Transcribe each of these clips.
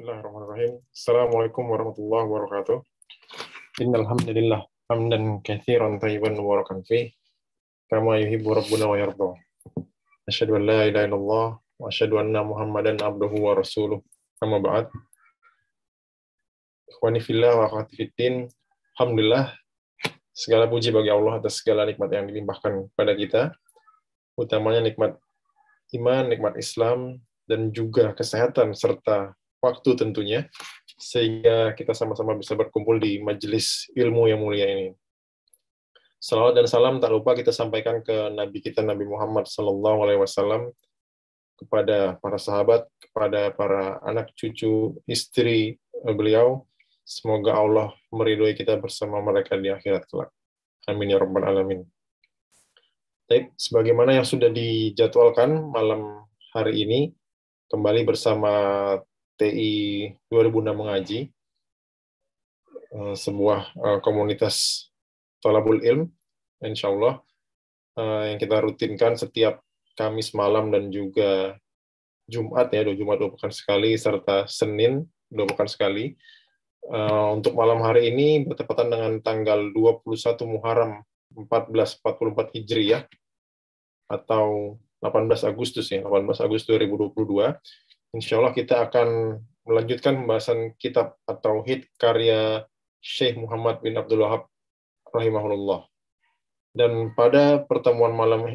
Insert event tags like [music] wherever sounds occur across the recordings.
Bismillahirrahmanirrahim. Assalamualaikum warahmatullahi wabarakatuh. Innal hamdalillah hamdan katsiran tayyiban mubarakan fi kama yuhibbu rabbuna wa yarda. Asyhadu an la ilaha illallah wa asyhadu anna Muhammadan abduhu wa rasuluh. Kama ba'd. Ikhwani fillah wa akhwati fiddin. Alhamdulillah segala puji bagi Allah atas segala nikmat yang dilimpahkan kepada kita. Utamanya nikmat iman, nikmat Islam, dan juga kesehatan serta waktu tentunya, sehingga kita sama-sama bisa berkumpul di majelis ilmu yang mulia ini. Salawat dan salam tak lupa kita sampaikan ke Nabi kita Nabi Muhammad saw kepada para sahabat, kepada para anak cucu, istri eh, beliau. Semoga Allah meridhoi kita bersama mereka di akhirat kelak. Amin ya rabbal alamin. Baik, sebagaimana yang sudah dijadwalkan malam hari ini, kembali bersama TI 2006 mengaji eh, sebuah eh, komunitas tolabul ilm insya Allah eh, yang kita rutinkan setiap Kamis malam dan juga Jumat ya dua Jumat dua pekan sekali serta Senin dua pekan sekali untuk malam hari ini bertepatan dengan tanggal 21 Muharram 1444 Hijriyah atau 18 Agustus ya 18 Agustus 2022 insya Allah kita akan melanjutkan pembahasan kitab At-Tauhid karya Syekh Muhammad bin Abdul Wahab rahimahullah. Dan pada pertemuan malam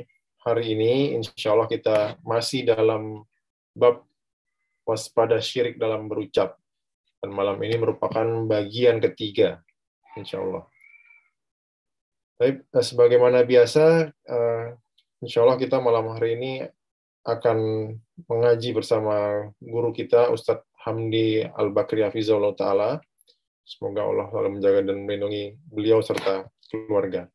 hari ini, insya Allah kita masih dalam bab waspada syirik dalam berucap. Dan malam ini merupakan bagian ketiga, insya Allah. Baik, eh, sebagaimana biasa, eh, insya Allah kita malam hari ini akan mengaji bersama guru kita Ustadz Hamdi Al Bakri Hafizullah Taala. Semoga Allah selalu menjaga dan melindungi beliau serta keluarga.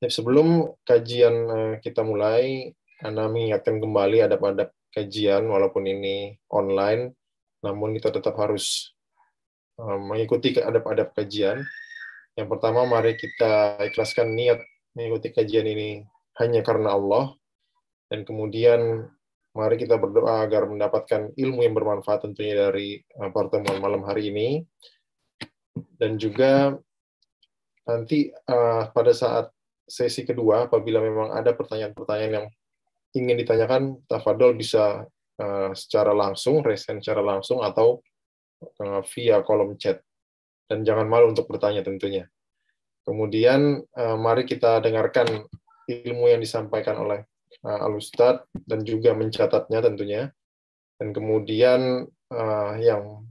Ya, sebelum kajian eh, kita mulai, Anda mengingatkan kembali adab-adab kajian walaupun ini online, namun kita tetap harus eh, mengikuti adab-adab kajian. Yang pertama, mari kita ikhlaskan niat mengikuti kajian ini hanya karena Allah, dan kemudian mari kita berdoa agar mendapatkan ilmu yang bermanfaat tentunya dari eh, pertemuan malam hari ini dan juga nanti uh, pada saat sesi kedua apabila memang ada pertanyaan-pertanyaan yang ingin ditanyakan tafadol bisa uh, secara langsung resen secara langsung atau uh, via kolom chat dan jangan malu untuk bertanya tentunya kemudian uh, mari kita dengarkan ilmu yang disampaikan oleh uh, eh, Alustad dan juga mencatatnya tentunya. Dan kemudian uh, yang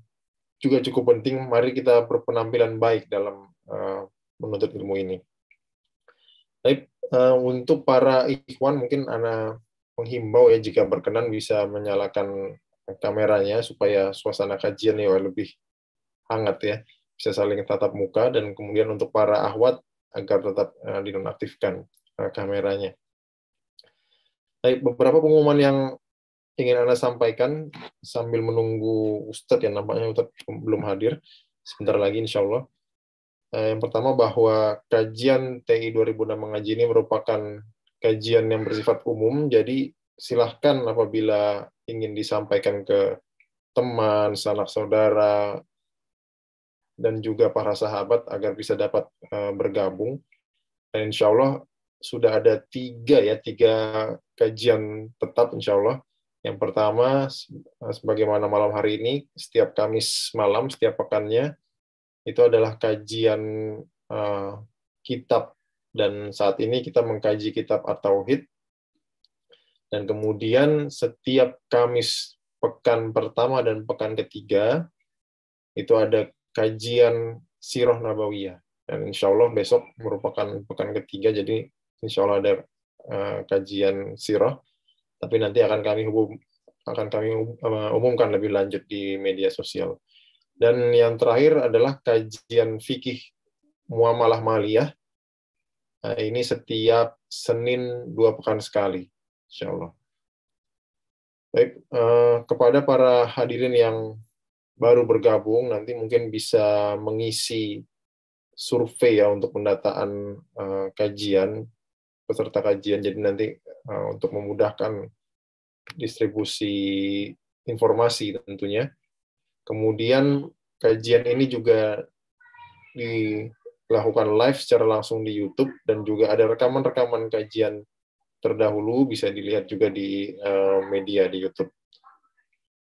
juga cukup penting, mari kita berpenampilan baik dalam uh, menuntut ilmu ini. Baik, uh, untuk para ikhwan mungkin Ana menghimbau ya jika berkenan bisa menyalakan kameranya supaya suasana kajian ya lebih hangat ya bisa saling tatap muka dan kemudian untuk para ahwat agar tetap uh, dinonaktifkan uh, kameranya. Baik, beberapa pengumuman yang ingin Anda sampaikan sambil menunggu Ustadz yang nampaknya Ustadz belum hadir. Sebentar lagi insya Allah. Eh, yang pertama bahwa kajian TI 2006 mengaji ini merupakan kajian yang bersifat umum, jadi silahkan apabila ingin disampaikan ke teman, sanak saudara, dan juga para sahabat agar bisa dapat eh, bergabung. Dan insya Allah sudah ada tiga ya, tiga kajian tetap insya Allah. Yang pertama, sebagaimana malam hari ini, setiap Kamis malam, setiap pekannya, itu adalah kajian uh, kitab. Dan saat ini kita mengkaji kitab At-Tauhid. Dan kemudian setiap Kamis pekan pertama dan pekan ketiga, itu ada kajian Sirah Nabawiyah. Dan insya Allah besok merupakan pekan ketiga, jadi insya Allah ada uh, kajian sirah, tapi nanti akan kami hubung, akan kami eh, umumkan lebih lanjut di media sosial. Dan yang terakhir adalah kajian fikih muamalah maliyah. Eh, ini setiap Senin dua pekan sekali, insya Allah. Baik, kepada para hadirin yang baru bergabung, nanti mungkin bisa mengisi survei ya untuk pendataan kajian peserta kajian. Jadi nanti eh, untuk memudahkan distribusi informasi tentunya. Kemudian kajian ini juga dilakukan live secara langsung di YouTube dan juga ada rekaman-rekaman kajian terdahulu bisa dilihat juga di eh, media di YouTube.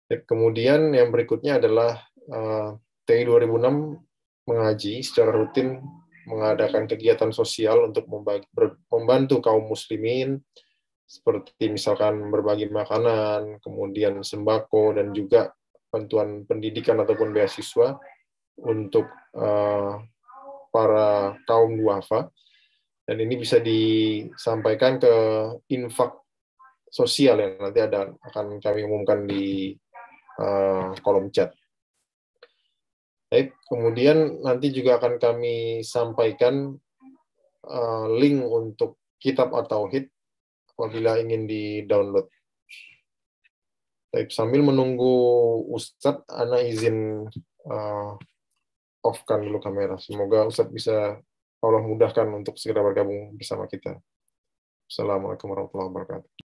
Ya, kemudian yang berikutnya adalah uh, TI 2006 mengaji secara rutin mengadakan kegiatan sosial untuk membantu kaum muslimin seperti misalkan berbagi makanan, kemudian sembako dan juga bantuan pendidikan ataupun beasiswa untuk uh, para kaum duafa. Dan ini bisa disampaikan ke infak sosial yang nanti ada akan kami umumkan di uh, kolom chat. Baik, kemudian nanti juga akan kami sampaikan uh, link untuk kitab atau hit apabila ingin di-download. Baik, sambil menunggu Ustadz, Ana izin uh, off-kan dulu kamera. Semoga Ustadz bisa Allah mudahkan untuk segera bergabung bersama kita. Assalamualaikum warahmatullahi wabarakatuh.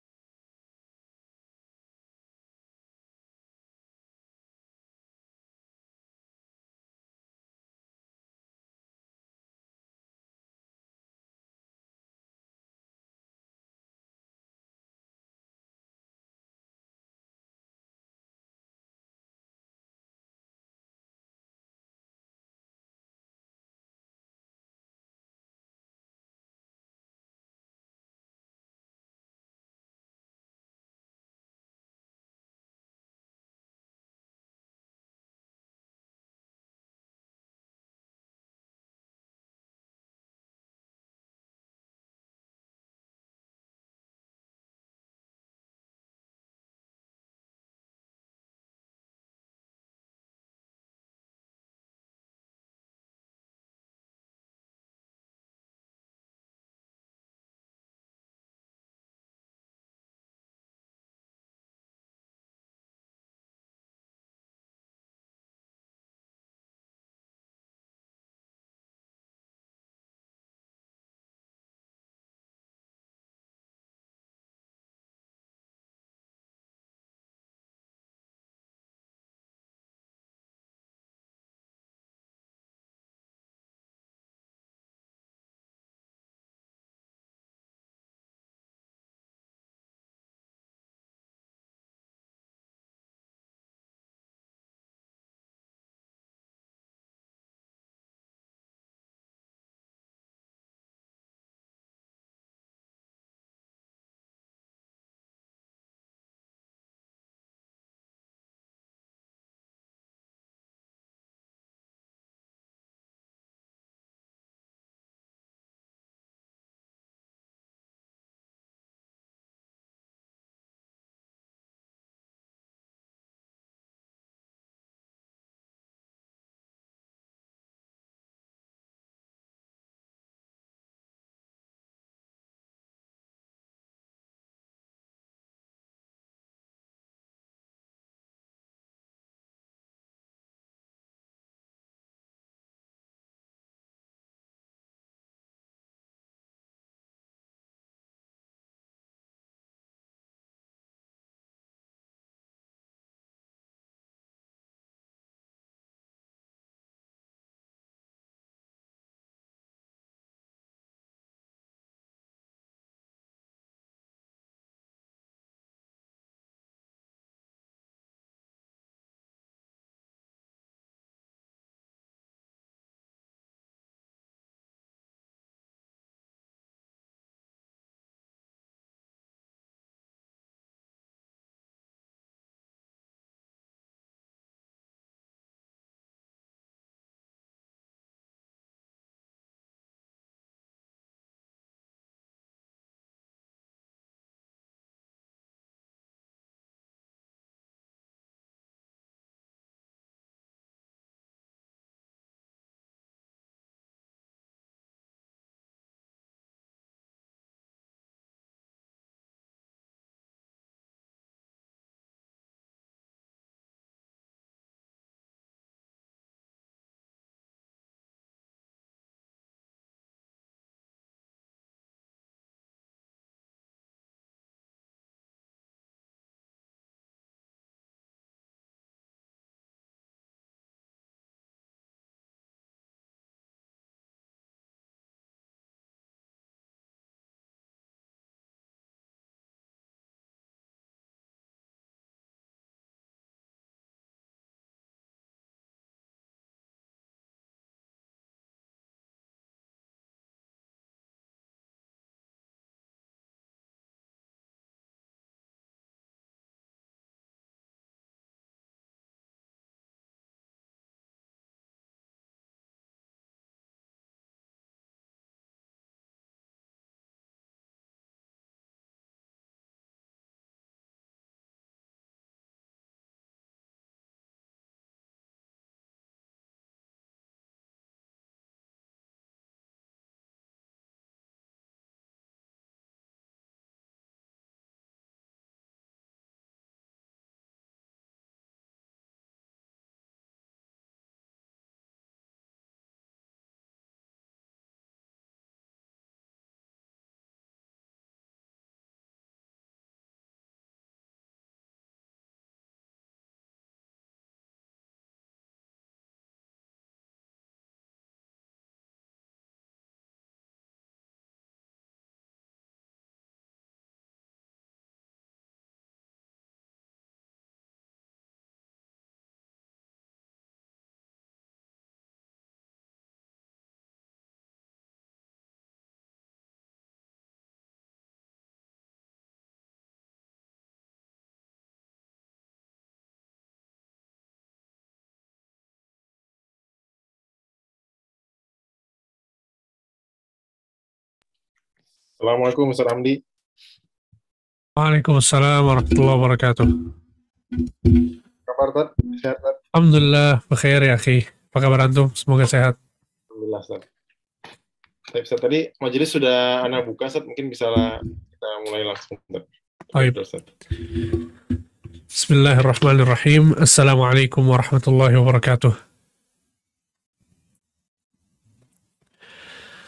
Assalamualaikum Ustaz Hamdi. Waalaikumsalam warahmatullahi wabarakatuh. Kabar Tad? Sehat Tad? Alhamdulillah, bukhair ya akhi. Apa kabar Antum? Semoga sehat. Alhamdulillah Tad. Tapi Ustaz, tadi majelis sudah Anda buka Ustaz, mungkin bisa kita mulai langsung Ustaz. Baik. Bismillahirrahmanirrahim. Assalamualaikum warahmatullahi wabarakatuh.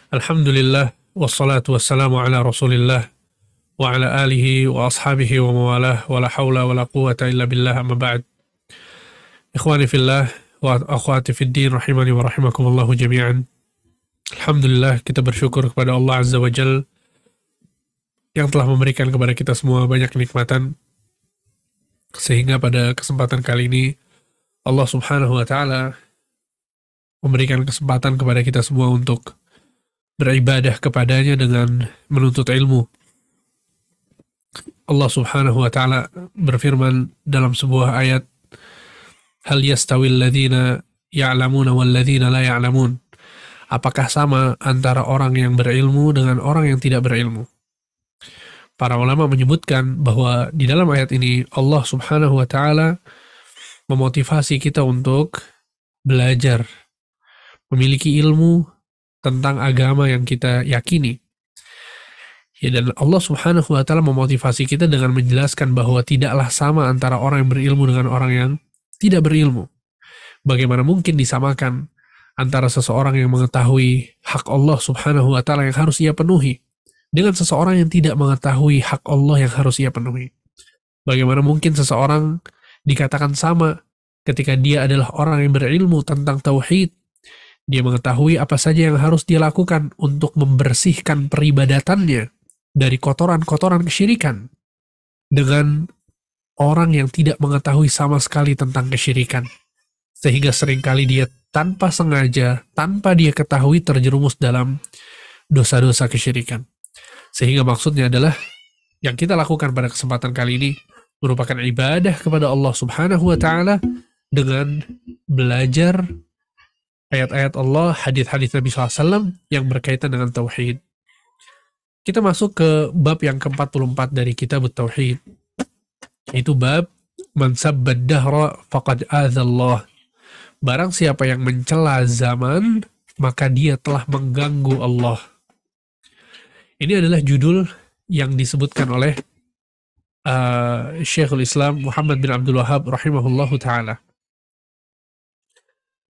Alhamdulillah wassalatu wassalamu ala rasulillah wa ala alihi wa ashabihi wa mawalah wa la hawla wa la quwata illa billah amma ba'd ikhwani wa akhwati fid din rahimani wa rahimakumullahu jami'an Alhamdulillah kepada Allah Azza wa yang telah memberikan kepada kita semua banyak kenikmatan sehingga pada kesempatan kali ini Allah Subhanahu wa taala memberikan kesempatan kepada kita semua untuk beribadah kepadanya dengan menuntut ilmu. Allah Subhanahu wa taala berfirman dalam sebuah ayat Hal yastawil ladzina ya'lamuna wal la ya'lamun? Apakah sama antara orang yang berilmu dengan orang yang tidak berilmu? Para ulama menyebutkan bahwa di dalam ayat ini Allah Subhanahu wa taala memotivasi kita untuk belajar, memiliki ilmu tentang agama yang kita yakini. Ya, dan Allah Subhanahu wa Ta'ala memotivasi kita dengan menjelaskan bahwa tidaklah sama antara orang yang berilmu dengan orang yang tidak berilmu. Bagaimana mungkin disamakan antara seseorang yang mengetahui hak Allah Subhanahu wa Ta'ala yang harus ia penuhi dengan seseorang yang tidak mengetahui hak Allah yang harus ia penuhi? Bagaimana mungkin seseorang dikatakan sama ketika dia adalah orang yang berilmu tentang tauhid, dia mengetahui apa saja yang harus dia lakukan untuk membersihkan peribadatannya dari kotoran-kotoran kesyirikan dengan orang yang tidak mengetahui sama sekali tentang kesyirikan. Sehingga seringkali dia tanpa sengaja, tanpa dia ketahui terjerumus dalam dosa-dosa kesyirikan. Sehingga maksudnya adalah yang kita lakukan pada kesempatan kali ini merupakan ibadah kepada Allah Subhanahu wa taala dengan belajar ayat-ayat Allah, hadis-hadis Nabi SAW yang berkaitan dengan tauhid. Kita masuk ke bab yang ke-44 dari kitab tauhid. Itu bab man dahra faqad azallah. Barang siapa yang mencela zaman, maka dia telah mengganggu Allah. Ini adalah judul yang disebutkan oleh uh, Syekhul Islam Muhammad bin Abdul Wahab rahimahullahu taala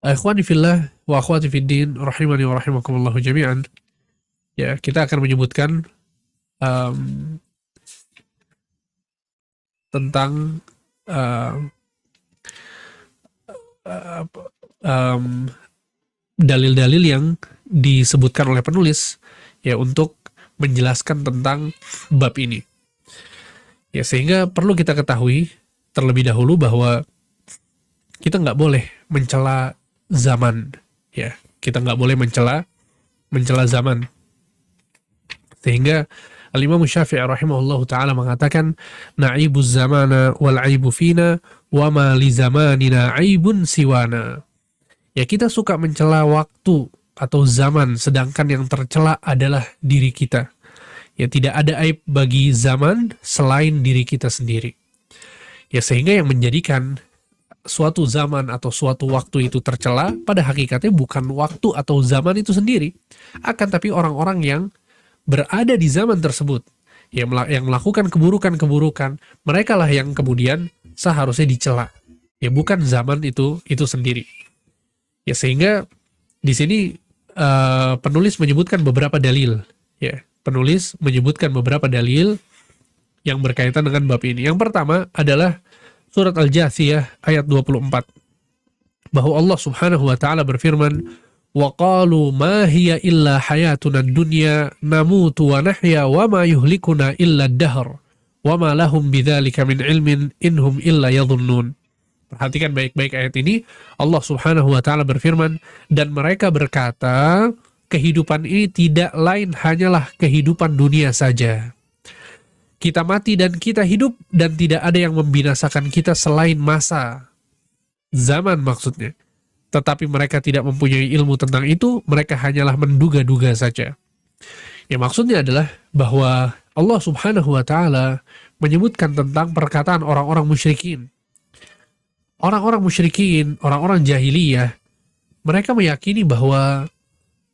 Ikhwani fillah wa akhwati fiddin rahimani wa rahimakumullahu jami'an. Ya, kita akan menyebutkan um, tentang dalil-dalil uh, um, dalil-dalil yang disebutkan oleh penulis ya untuk menjelaskan tentang bab ini. Ya, sehingga perlu kita ketahui terlebih dahulu bahwa kita nggak boleh mencela zaman ya kita nggak boleh mencela mencela zaman sehingga Al-Imam Syafi'i rahimahullahu taala mengatakan na'ibuz zamana wal aibu fina wa ma li zamanina aibun siwana. Ya kita suka mencela waktu atau zaman sedangkan yang tercela adalah diri kita. Ya tidak ada aib bagi zaman selain diri kita sendiri. Ya sehingga yang menjadikan suatu zaman atau suatu waktu itu tercela, pada hakikatnya bukan waktu atau zaman itu sendiri, akan tapi orang-orang yang berada di zaman tersebut yang yang melakukan keburukan-keburukan, merekalah yang kemudian seharusnya dicela. Ya bukan zaman itu itu sendiri. Ya sehingga di sini uh, penulis menyebutkan beberapa dalil, ya. Penulis menyebutkan beberapa dalil yang berkaitan dengan bab ini. Yang pertama adalah surat Al-Jathiyah ayat 24 bahwa Allah Subhanahu wa taala berfirman wa qalu ma hiya illa hayatuna dunya namutu wa nahya wa ma yuhlikuna illa dahr wa ma lahum bidzalika min ilmin inhum illa yadhunnun Perhatikan baik-baik ayat ini. Allah Subhanahu wa taala berfirman, "Dan mereka berkata, kehidupan ini tidak lain hanyalah kehidupan dunia saja." Kita mati dan kita hidup dan tidak ada yang membinasakan kita selain masa. Zaman maksudnya. Tetapi mereka tidak mempunyai ilmu tentang itu, mereka hanyalah menduga-duga saja. Ya maksudnya adalah bahwa Allah subhanahu wa ta'ala menyebutkan tentang perkataan orang-orang musyrikin. Orang-orang musyrikin, orang-orang jahiliyah, mereka meyakini bahwa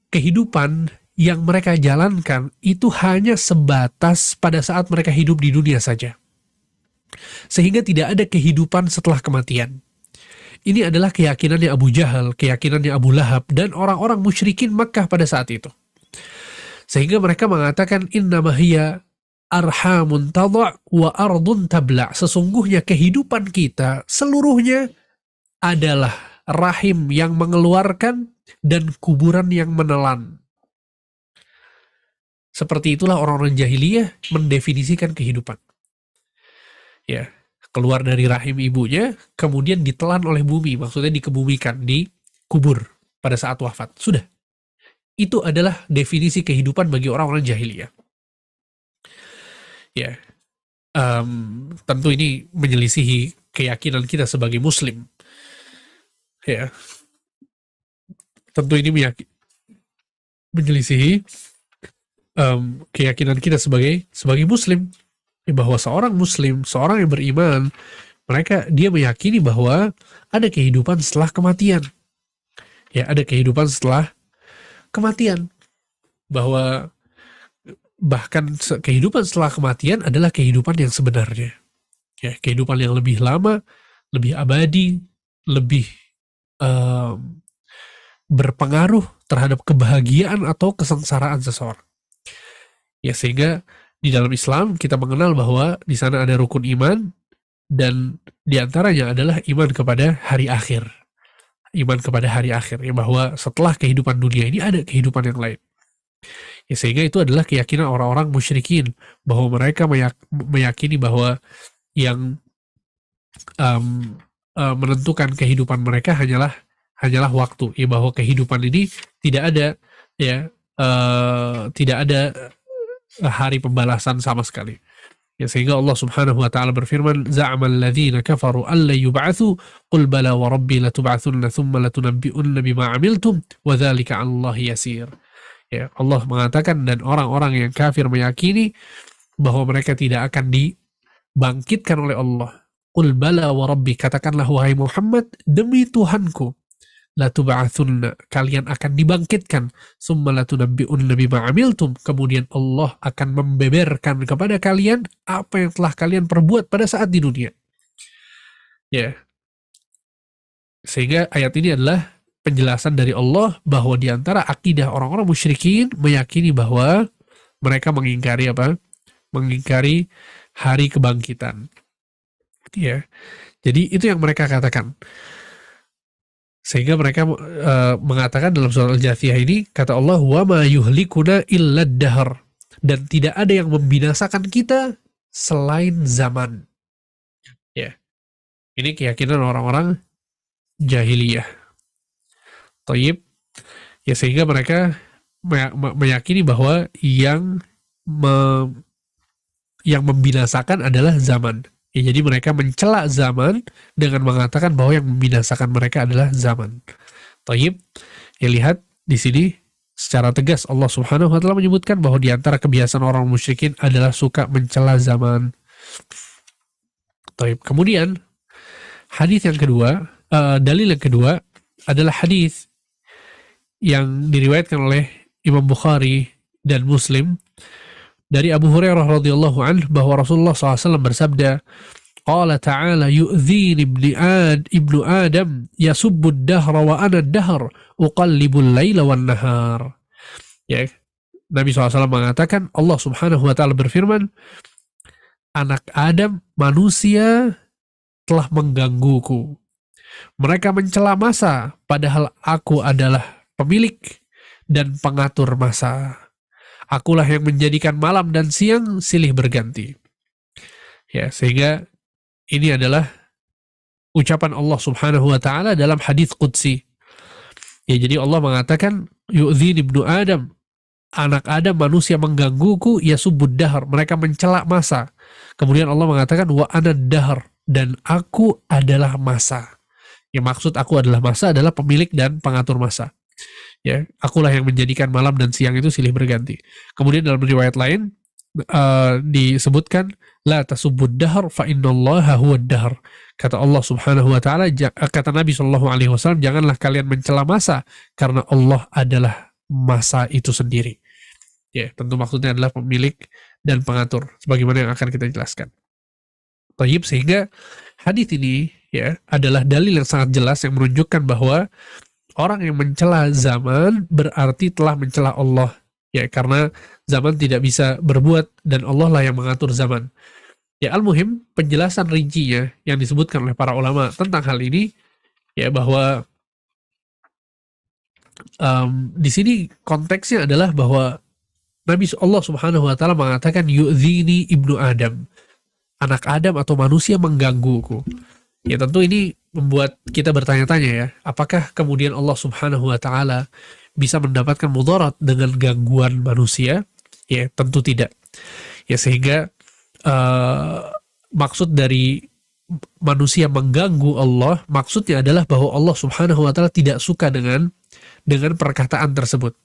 kehidupan yang mereka jalankan itu hanya sebatas pada saat mereka hidup di dunia saja. Sehingga tidak ada kehidupan setelah kematian. Ini adalah keyakinannya Abu Jahal, keyakinannya Abu Lahab, dan orang-orang musyrikin Makkah pada saat itu. Sehingga mereka mengatakan, Innamahiyya arhamun tadwa' wa ardun tabla' Sesungguhnya kehidupan kita seluruhnya adalah rahim yang mengeluarkan dan kuburan yang menelan. Seperti itulah orang-orang jahiliyah mendefinisikan kehidupan. Ya, keluar dari rahim ibunya, kemudian ditelan oleh bumi, maksudnya dikebumikan, dikubur pada saat wafat. Sudah. Itu adalah definisi kehidupan bagi orang-orang jahiliyah. Ya, um, tentu ini menyelisihi keyakinan kita sebagai Muslim. Ya, tentu ini menyelisihi um, keyakinan kita sebagai sebagai muslim bahwa seorang muslim, seorang yang beriman, mereka dia meyakini bahwa ada kehidupan setelah kematian. Ya, ada kehidupan setelah kematian. Bahwa bahkan kehidupan setelah kematian adalah kehidupan yang sebenarnya. Ya, kehidupan yang lebih lama, lebih abadi, lebih um, berpengaruh terhadap kebahagiaan atau kesengsaraan seseorang. Ya sehingga di dalam Islam kita mengenal bahwa di sana ada rukun iman dan diantaranya adalah iman kepada hari akhir. Iman kepada hari akhir ya bahwa setelah kehidupan dunia ini ada kehidupan yang lain. Ya, sehingga itu adalah keyakinan orang-orang musyrikin bahwa mereka meyakini bahwa yang um, uh, menentukan kehidupan mereka hanyalah hanyalah waktu ya bahwa kehidupan ini tidak ada ya uh, tidak ada hari pembalasan sama sekali. Ya, sehingga Allah Subhanahu wa taala berfirman, "Za'amal ladzina kafaru an la yub'atsu, qul bala wa rabbi latub'atsunna tsumma latunabbi'unna bima 'amiltum, wa dzalika Allah yasir." Ya, Allah mengatakan dan orang-orang yang kafir meyakini bahwa mereka tidak akan dibangkitkan oleh Allah. Qul bala wa rabbi, katakanlah wahai Muhammad, demi Tuhanku kalian akan dibangkitkan summa latunabbi'un nabi ma'amiltum kemudian Allah akan membeberkan kepada kalian apa yang telah kalian perbuat pada saat di dunia ya sehingga ayat ini adalah penjelasan dari Allah bahwa di antara akidah orang-orang musyrikin meyakini bahwa mereka mengingkari apa mengingkari hari kebangkitan ya jadi itu yang mereka katakan sehingga mereka uh, mengatakan dalam surat Al-Jathiyah ini kata Allah wa ma yuhlikuna illa dahar dan tidak ada yang membinasakan kita selain zaman. Ya. Ini keyakinan orang-orang jahiliyah. Taib. Ya sehingga mereka meyakini bahwa yang me, yang membinasakan adalah zaman. Ya, jadi mereka mencela zaman dengan mengatakan bahwa yang membinasakan mereka adalah zaman. Toyib, ya lihat di sini secara tegas Allah Subhanahu wa taala menyebutkan bahwa di antara kebiasaan orang musyrikin adalah suka mencela zaman. Toyib. Kemudian hadis yang kedua, uh, dalil yang kedua adalah hadis yang diriwayatkan oleh Imam Bukhari dan Muslim dari Abu Hurairah radhiyallahu anhu bahwa Rasulullah SAW bersabda, Qala ta'ala yu'zin ibni ad, ibnu Adam yasubbu dahra wa ana dahr uqallibul laila wan nahar. Ya, Nabi SAW mengatakan Allah Subhanahu wa taala berfirman, anak Adam manusia telah menggangguku. Mereka mencela masa padahal aku adalah pemilik dan pengatur masa. Akulah yang menjadikan malam dan siang silih berganti. Ya, sehingga ini adalah ucapan Allah Subhanahu wa taala dalam hadis qudsi. Ya, jadi Allah mengatakan yu'dhin ibnu Adam anak Adam manusia menggangguku ya subud dahar mereka mencelak masa kemudian Allah mengatakan wa ana dahar dan aku adalah masa yang maksud aku adalah masa adalah pemilik dan pengatur masa Ya, akulah yang menjadikan malam dan siang itu silih berganti. Kemudian dalam riwayat lain uh, disebutkan la tasubud dahr fa innallaha huwad dahr. Kata Allah Subhanahu wa taala eh, kata Nabi Shallallahu alaihi wasallam janganlah kalian mencela masa karena Allah adalah masa itu sendiri. Ya, tentu maksudnya adalah pemilik dan pengatur sebagaimana yang akan kita jelaskan. Tayyib sehingga hadis ini ya adalah dalil yang sangat jelas yang menunjukkan bahwa orang yang mencela zaman berarti telah mencela Allah ya karena zaman tidak bisa berbuat dan Allah lah yang mengatur zaman. Ya al-muhim penjelasan rincinya yang disebutkan oleh para ulama tentang hal ini ya bahwa um, di sini konteksnya adalah bahwa Nabi Allah Subhanahu wa taala mengatakan yu'zini ibnu Adam. Anak Adam atau manusia menggangguku. Ya tentu ini membuat kita bertanya-tanya ya, apakah kemudian Allah Subhanahu wa taala bisa mendapatkan mudarat dengan gangguan manusia? Ya, tentu tidak. Ya sehingga uh, maksud dari manusia mengganggu Allah maksudnya adalah bahwa Allah Subhanahu wa taala tidak suka dengan dengan perkataan tersebut.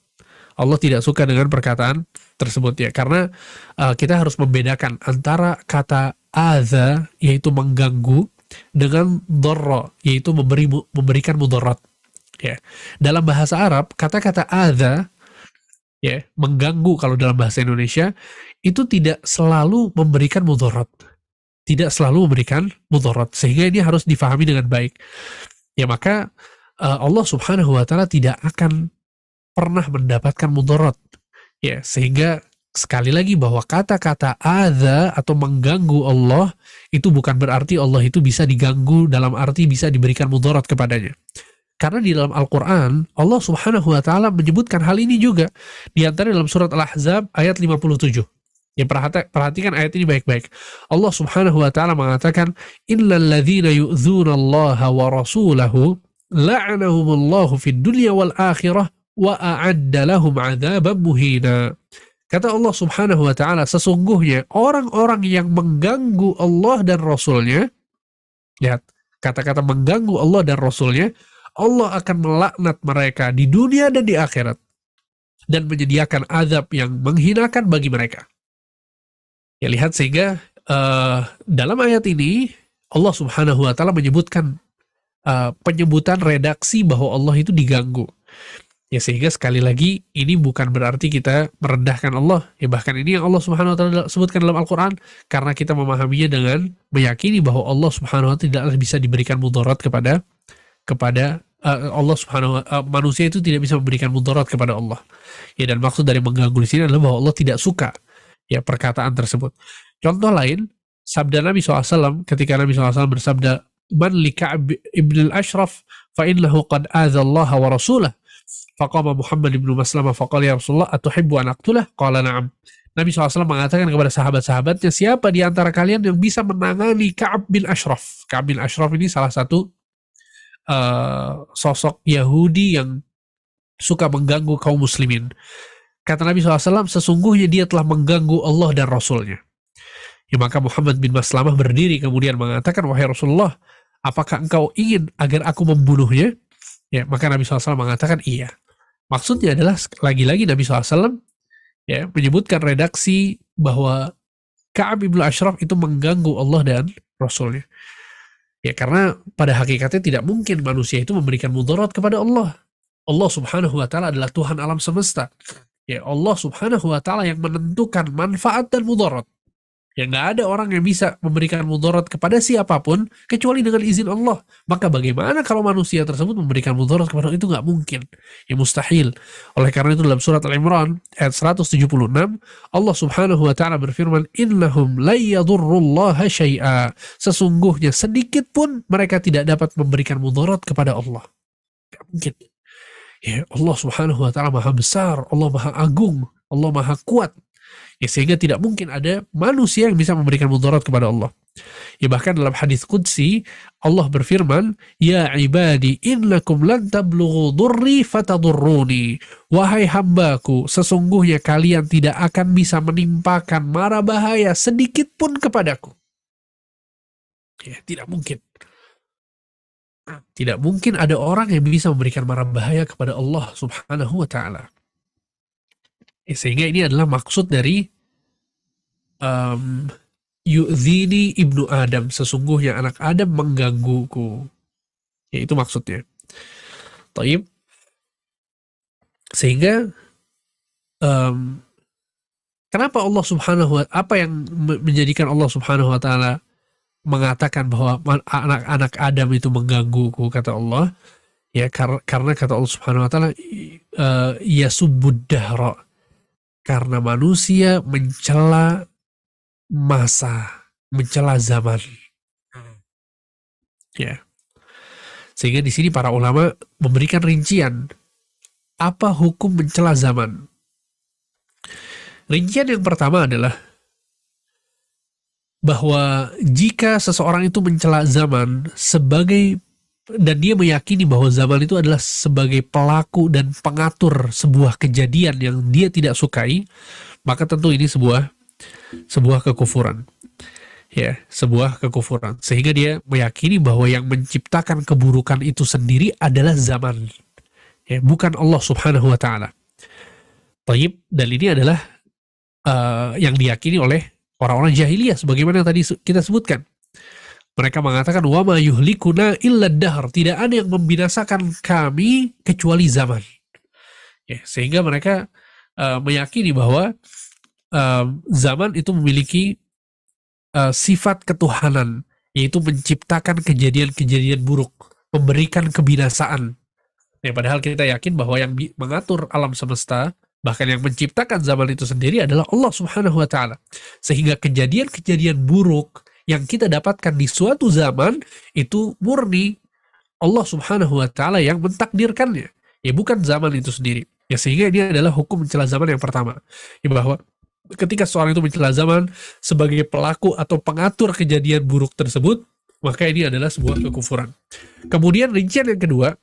Allah tidak suka dengan perkataan tersebut ya karena uh, kita harus membedakan antara kata aza yaitu mengganggu dengan dorro, yaitu memberi memberikan mudarat ya dalam bahasa Arab kata-kata ada ya mengganggu kalau dalam bahasa Indonesia itu tidak selalu memberikan mudarat tidak selalu memberikan mudarat sehingga ini harus difahami dengan baik ya maka eh, Allah Subhanahu wa taala tidak akan pernah mendapatkan mudarat ya sehingga Sekali lagi bahwa kata-kata ada atau mengganggu Allah itu bukan berarti Allah itu bisa diganggu dalam arti bisa diberikan mudarat kepadanya. Karena di dalam Al-Quran, Allah subhanahu wa ta'ala menyebutkan hal ini juga. Di antara dalam surat Al-Ahzab ayat 57. Ya perhatikan ayat ini baik-baik. Allah subhanahu wa ta'ala mengatakan, Inna alladhina yu'zuna Allah wa rasulahu la'anahumullahu fid dunya wal akhirah wa a'adda lahum muhina. Kata Allah subhanahu wa ta'ala, sesungguhnya orang-orang yang mengganggu Allah dan Rasulnya, lihat, kata-kata mengganggu Allah dan Rasulnya, Allah akan melaknat mereka di dunia dan di akhirat. Dan menyediakan azab yang menghinakan bagi mereka. Ya lihat sehingga uh, dalam ayat ini, Allah subhanahu wa ta'ala menyebutkan uh, penyebutan redaksi bahwa Allah itu diganggu. Ya sehingga sekali lagi ini bukan berarti kita merendahkan Allah. Ya bahkan ini yang Allah Subhanahu wa taala sebutkan dalam Al-Qur'an karena kita memahaminya dengan meyakini bahwa Allah Subhanahu wa taala tidak bisa diberikan mudarat kepada kepada uh, Allah Subhanahu wa uh, manusia itu tidak bisa memberikan mudarat kepada Allah. Ya dan maksud dari mengganggu di sini adalah bahwa Allah tidak suka ya perkataan tersebut. Contoh lain, sabda Nabi SAW ketika Nabi SAW bersabda, "Man li ibn al-Ashraf fa innahu qad Allah wa rasulah." Faqama Muhammad ibnu Maslamah faqala ya Rasulullah atuhibbu an aqtulah? Qala na'am. Nabi SAW mengatakan kepada sahabat-sahabatnya, siapa di antara kalian yang bisa menangani Ka'ab bin Ashraf? Ka'ab bin Ashraf ini salah satu uh, sosok Yahudi yang suka mengganggu kaum muslimin. Kata Nabi SAW, sesungguhnya dia telah mengganggu Allah dan Rasulnya. Ya, maka Muhammad bin Maslamah berdiri kemudian mengatakan, Wahai Rasulullah, apakah engkau ingin agar aku membunuhnya? Ya, maka Nabi SAW mengatakan iya. Maksudnya adalah lagi-lagi Nabi SAW ya, menyebutkan redaksi bahwa Ka'ab ibnu Ashraf itu mengganggu Allah dan Rasulnya. Ya karena pada hakikatnya tidak mungkin manusia itu memberikan mudarat kepada Allah. Allah subhanahu wa ta'ala adalah Tuhan alam semesta. Ya Allah subhanahu wa ta'ala yang menentukan manfaat dan mudarat. Ya nggak ada orang yang bisa memberikan mudarat kepada siapapun kecuali dengan izin Allah. Maka bagaimana kalau manusia tersebut memberikan mudarat kepada Allah itu nggak mungkin. Ya mustahil. Oleh karena itu dalam surat Al-Imran ayat 176 Allah Subhanahu wa taala berfirman innahum la yadurrullaha syai'a. Sesungguhnya sedikit pun mereka tidak dapat memberikan mudarat kepada Allah. Gak mungkin. Ya Allah Subhanahu wa taala Maha besar, Allah Maha agung, Allah Maha kuat. Ya, sehingga tidak mungkin ada manusia yang bisa memberikan mudarat kepada Allah. Ya bahkan dalam hadis qudsi Allah berfirman, "Ya ibadi, innakum lan tablughu durri fatadurruni." Wahai hambaku, sesungguhnya kalian tidak akan bisa menimpakan mara bahaya sedikit pun kepadaku. Ya, tidak mungkin. Tidak mungkin ada orang yang bisa memberikan mara bahaya kepada Allah Subhanahu wa taala. Ya, sehingga ini adalah maksud dari um, Yu'zini ibnu Adam, sesungguhnya anak Adam menggangguku. Ya, itu maksudnya. Taib. Sehingga um, kenapa Allah Subhanahu wa apa yang menjadikan Allah Subhanahu wa taala mengatakan bahwa anak-anak Adam itu menggangguku kata Allah? Ya kar karena kata Allah Subhanahu wa taala eh, ya subuddahra Karena manusia mencela masa, mencela zaman. Hmm. Ya. Sehingga di sini para ulama memberikan rincian apa hukum mencela zaman. Rincian yang pertama adalah bahwa jika seseorang itu mencela zaman sebagai dan dia meyakini bahwa zaman itu adalah sebagai pelaku dan pengatur sebuah kejadian yang dia tidak sukai, maka tentu ini sebuah sebuah kekufuran. Ya, sebuah kekufuran. Sehingga dia meyakini bahwa yang menciptakan keburukan itu sendiri adalah zaman. Ya, bukan Allah Subhanahu wa taala. Taib dan ini adalah uh, yang diyakini oleh orang-orang jahiliyah sebagaimana yang tadi kita sebutkan. Mereka mengatakan ma yuhlikuna illa dahr. Tidak ada yang membinasakan kami kecuali zaman. Ya, sehingga mereka uh, meyakini bahwa Eh, zaman itu memiliki uh, sifat ketuhanan yaitu menciptakan kejadian-kejadian buruk, memberikan kebinasaan. Ya, padahal kita yakin bahwa yang mengatur alam semesta bahkan yang menciptakan zaman itu sendiri adalah Allah Subhanahu wa taala. Sehingga kejadian-kejadian buruk yang kita dapatkan di suatu zaman itu murni Allah Subhanahu wa taala yang mentakdirkannya. Ya bukan zaman itu sendiri. Ya sehingga ini adalah hukum mencela zaman yang pertama. Ya bahwa ketika seorang itu mencela zaman sebagai pelaku atau pengatur kejadian buruk tersebut, maka ini adalah sebuah kekufuran. Kemudian rincian yang kedua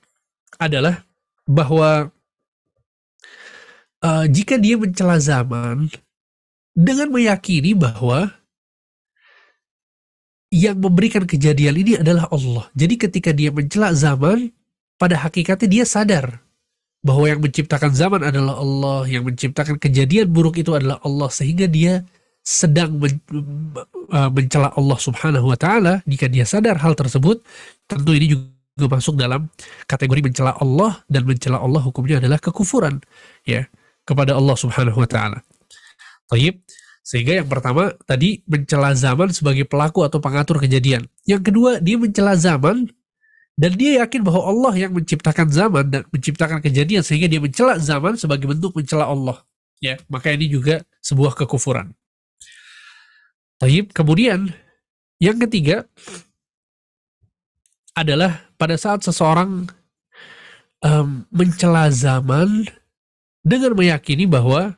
adalah bahwa uh, jika dia mencela zaman dengan meyakini bahwa yang memberikan kejadian ini adalah Allah. Jadi ketika dia mencela zaman, pada hakikatnya dia sadar bahwa yang menciptakan zaman adalah Allah, yang menciptakan kejadian buruk itu adalah Allah sehingga dia sedang men, uh, mencela Allah Subhanahu wa taala jika dia sadar hal tersebut tentu ini juga masuk dalam kategori mencela Allah dan mencela Allah hukumnya adalah kekufuran ya kepada Allah Subhanahu wa taala. Taib. Sehingga yang pertama tadi mencela zaman sebagai pelaku atau pengatur kejadian. Yang kedua dia mencela zaman dan dia yakin bahwa Allah yang menciptakan zaman dan menciptakan kejadian sehingga dia mencela zaman sebagai bentuk mencela Allah. Ya, maka ini juga sebuah kekufuran. Taib. Kemudian yang ketiga adalah pada saat seseorang um, mencela zaman dengan meyakini bahwa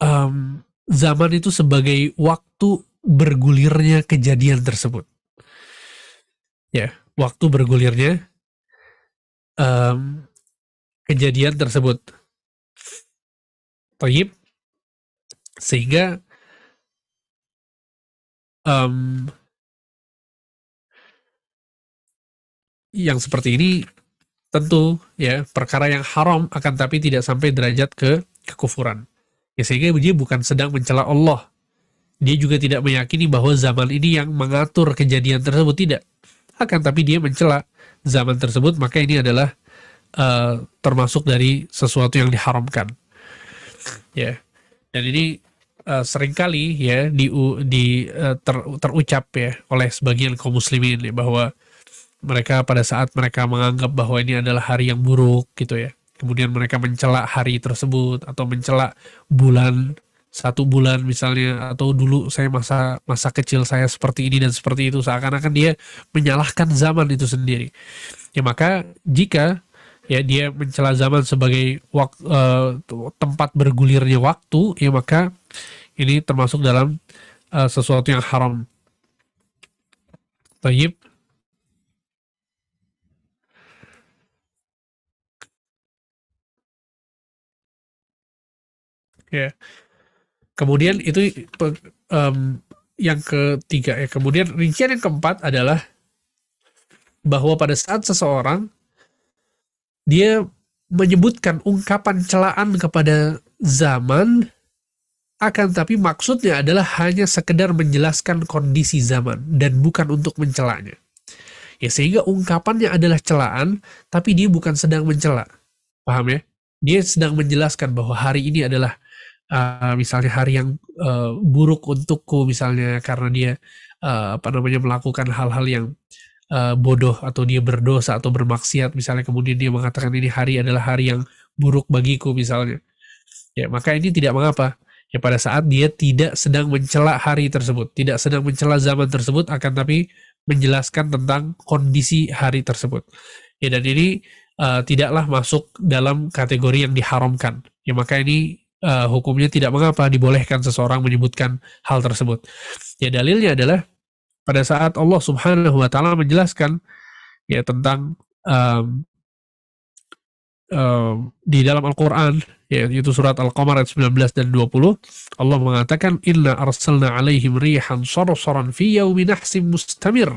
um, zaman itu sebagai waktu bergulirnya kejadian tersebut. Ya, waktu bergulirnya um, kejadian tersebut. Toyib sehingga um, yang seperti ini tentu ya perkara yang haram akan tapi tidak sampai derajat ke kekufuran. Ya, sehingga dia bukan sedang mencela Allah. Dia juga tidak meyakini bahwa zaman ini yang mengatur kejadian tersebut tidak akan tapi dia mencela zaman tersebut maka ini adalah uh, termasuk dari sesuatu yang diharamkan ya yeah. dan ini uh, seringkali ya di di uh, ter, terucap ya oleh sebagian kaum muslimin ya, bahwa mereka pada saat mereka menganggap bahwa ini adalah hari yang buruk gitu ya kemudian mereka mencela hari tersebut atau mencela bulan satu bulan misalnya atau dulu saya masa masa kecil saya seperti ini dan seperti itu seakan-akan dia menyalahkan zaman itu sendiri ya maka jika ya dia mencela zaman sebagai waktu, uh, eh, tempat bergulirnya waktu ya maka ini termasuk dalam uh, sesuatu yang haram Tayyip. ya yeah Kemudian itu um, yang ketiga ya. Kemudian rincian yang keempat adalah bahwa pada saat seseorang dia menyebutkan ungkapan celaan kepada zaman akan tapi maksudnya adalah hanya sekedar menjelaskan kondisi zaman dan bukan untuk mencelanya. Ya sehingga ungkapannya adalah celaan tapi dia bukan sedang mencela. Paham ya? Dia sedang menjelaskan bahwa hari ini adalah uh, misalnya hari yang uh, buruk untukku misalnya karena dia uh, apa namanya melakukan hal-hal yang uh, bodoh atau dia berdosa atau bermaksiat misalnya kemudian dia mengatakan ini hari adalah hari yang buruk bagiku misalnya ya maka ini tidak mengapa ya pada saat dia tidak sedang mencela hari tersebut tidak sedang mencela zaman tersebut akan tapi menjelaskan tentang kondisi hari tersebut ya dan ini uh, tidaklah masuk dalam kategori yang diharamkan ya maka ini uh, hukumnya tidak mengapa dibolehkan seseorang menyebutkan hal tersebut. Ya dalilnya adalah pada saat Allah Subhanahu wa taala menjelaskan ya tentang um, um, di dalam Al-Qur'an ya, yaitu surat Al-Qamar ayat 19 dan 20 Allah mengatakan inna arsalna alaihim rihan sarsaran fi yaumi nahsim mustamir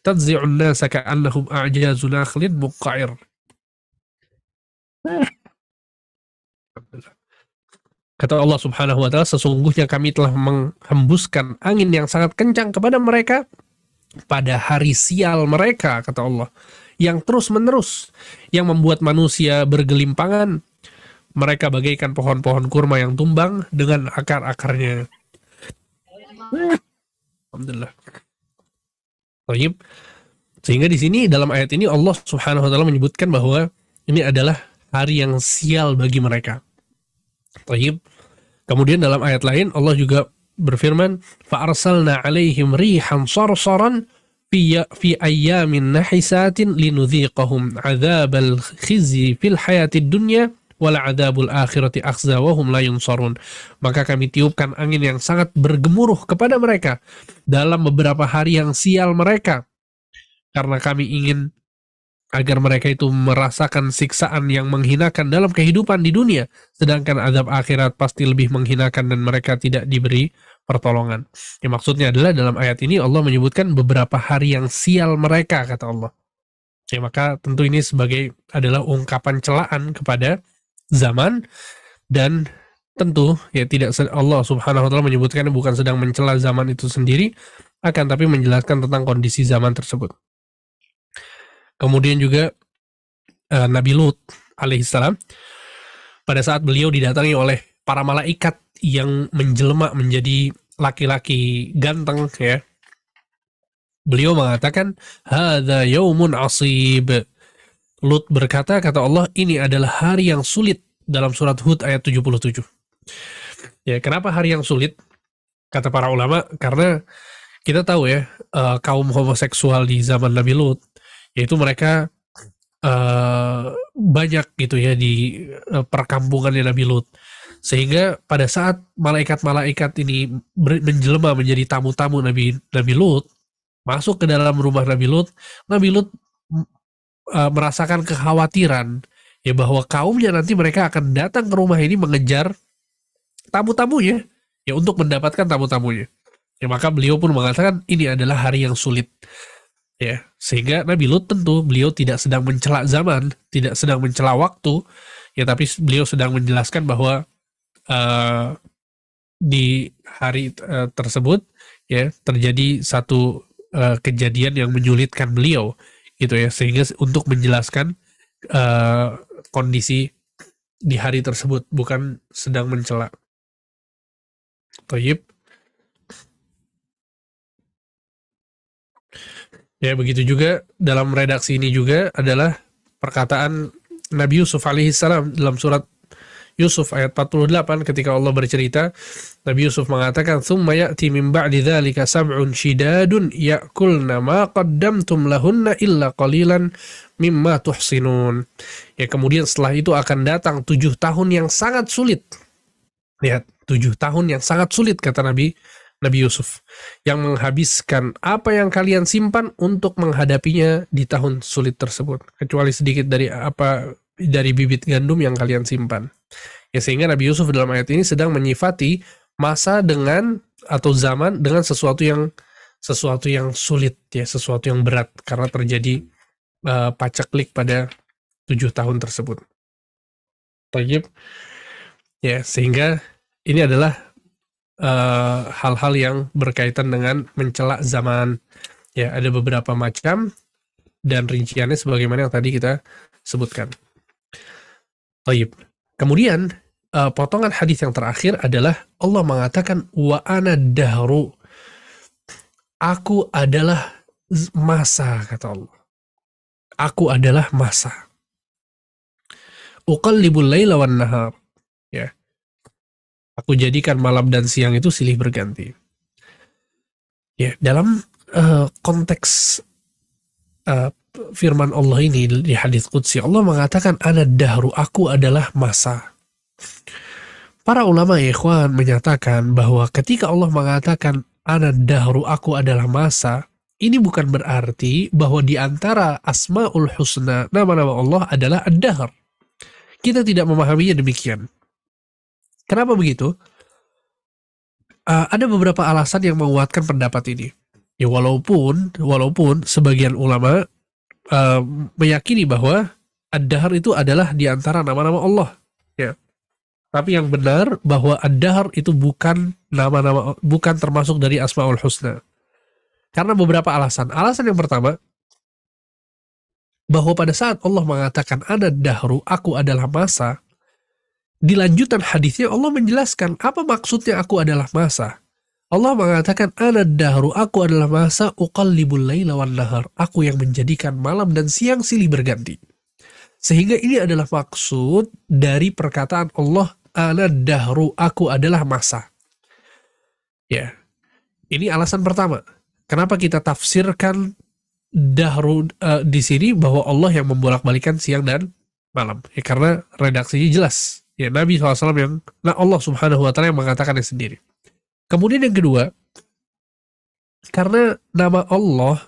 tadzi'u nasa ka'annahum a'jazu nakhlin muqair [laughs] Kata Allah Subhanahu wa taala, sesungguhnya kami telah menghembuskan angin yang sangat kencang kepada mereka pada hari sial mereka, kata Allah, yang terus-menerus yang membuat manusia bergelimpangan. Mereka bagaikan pohon-pohon kurma yang tumbang dengan akar-akarnya. Alhamdulillah. Taib. Sehingga di sini dalam ayat ini Allah Subhanahu wa taala menyebutkan bahwa ini adalah hari yang sial bagi mereka. Taib. Kemudian dalam ayat lain Allah juga berfirman, "Fa'arsalna 'alaihim rihan sarsaran fi ya-, fi ayyamin nahisatin linudhiqahum 'adzabal khizyi fil hayatid dunya wal 'adzabul akhirati akhza wa hum la yunsarun." Maka kami tiupkan angin yang sangat bergemuruh kepada mereka dalam beberapa hari yang sial mereka karena kami ingin agar mereka itu merasakan siksaan yang menghinakan dalam kehidupan di dunia, sedangkan azab akhirat pasti lebih menghinakan dan mereka tidak diberi pertolongan. Yang maksudnya adalah dalam ayat ini Allah menyebutkan beberapa hari yang sial mereka kata Allah. Ya maka tentu ini sebagai adalah ungkapan celaan kepada zaman dan tentu ya tidak Allah Subhanahu wa taala menyebutkan bukan sedang mencela zaman itu sendiri akan tapi menjelaskan tentang kondisi zaman tersebut. Kemudian juga uh, Nabi Lut alaihissalam pada saat beliau didatangi oleh para malaikat yang menjelma menjadi laki-laki ganteng ya. Beliau mengatakan, "Hadza yaumun asib." Lut berkata, kata Allah, ini adalah hari yang sulit dalam surat Hud ayat 77. Ya, kenapa hari yang sulit? Kata para ulama, karena kita tahu ya, uh, kaum homoseksual di zaman Nabi Lut yaitu mereka uh, banyak gitu ya di uh, perkampungan di Nabi Lut sehingga pada saat malaikat-malaikat ini menjelma menjadi tamu-tamu Nabi Nabi Lut masuk ke dalam rumah Nabi Lut Nabi Lut uh, merasakan kekhawatiran ya bahwa kaumnya nanti mereka akan datang ke rumah ini mengejar tamu-tamunya ya untuk mendapatkan tamu-tamunya ya maka beliau pun mengatakan ini adalah hari yang sulit ya sehingga Nabi Lut tentu beliau tidak sedang mencela zaman tidak sedang mencela waktu ya tapi beliau sedang menjelaskan bahwa uh, di hari uh, tersebut ya terjadi satu uh, kejadian yang menyulitkan beliau gitu ya sehingga untuk menjelaskan uh, kondisi di hari tersebut bukan sedang mencela Toyib Ya begitu juga dalam redaksi ini juga adalah perkataan Nabi Yusuf alaihissalam dalam surat Yusuf ayat 48 ketika Allah bercerita Nabi Yusuf mengatakan ثُمَّ يَأْتِي مِنْ بَعْدِ ذَلِكَ سَبْعٌ شِدَادٌ يَأْكُلْنَ مَا قَدَّمْتُمْ لَهُنَّ إِلَّا قَلِيلًا مِمَّا تُحْسِنُونَ ya kemudian setelah itu akan datang tujuh tahun yang sangat sulit lihat tujuh tahun yang sangat sulit kata Nabi Nabi Yusuf yang menghabiskan apa yang kalian simpan untuk menghadapinya di tahun sulit tersebut kecuali sedikit dari apa dari bibit gandum yang kalian simpan ya sehingga Nabi Yusuf dalam ayat ini sedang menyifati masa dengan atau zaman dengan sesuatu yang sesuatu yang sulit ya sesuatu yang berat karena terjadi uh, eh, pacaklik pada tujuh tahun tersebut. Tajib ya sehingga ini adalah Eh, hal-hal uh, yang berkaitan dengan mencela zaman. Ya, ada beberapa macam dan rinciannya sebagaimana yang tadi kita sebutkan. Taib. Kemudian uh, potongan hadis yang terakhir adalah Allah mengatakan wa ana dahru. Aku adalah masa kata Allah. Aku adalah masa. Uqallibul laila nahar. Ya. Aku jadikan malam dan siang itu silih berganti. Ya, dalam uh, konteks uh, firman Allah ini di hadis qudsi Allah mengatakan ada dahru aku adalah masa. Para ulama ya ikhwan menyatakan bahwa ketika Allah mengatakan ana dahru aku adalah masa, ini bukan berarti bahwa di antara asmaul husna nama-nama Allah adalah ad-dahr. Kita tidak memahaminya demikian. Kenapa begitu? Uh, ada beberapa alasan yang menguatkan pendapat ini. Ya walaupun walaupun sebagian ulama uh, meyakini bahwa ad dahar itu adalah di antara nama-nama Allah, ya. Tapi yang benar bahwa ad dahar itu bukan nama-nama bukan termasuk dari Asmaul Husna. Karena beberapa alasan. Alasan yang pertama bahwa pada saat Allah mengatakan ada dahru, aku adalah masa, di lanjutan hadisnya Allah menjelaskan apa maksudnya aku adalah masa. Allah mengatakan ana dahru aku adalah masa ukal laila lawan nahar. Aku yang menjadikan malam dan siang silih berganti. Sehingga ini adalah maksud dari perkataan Allah ana dahru aku adalah masa. Ya. Ini alasan pertama. Kenapa kita tafsirkan dahru uh, di sini bahwa Allah yang membolak-balikan siang dan malam? Ya karena redaksinya jelas ya Nabi SAW yang nah Allah Subhanahu Wa Taala yang mengatakannya sendiri kemudian yang kedua karena nama Allah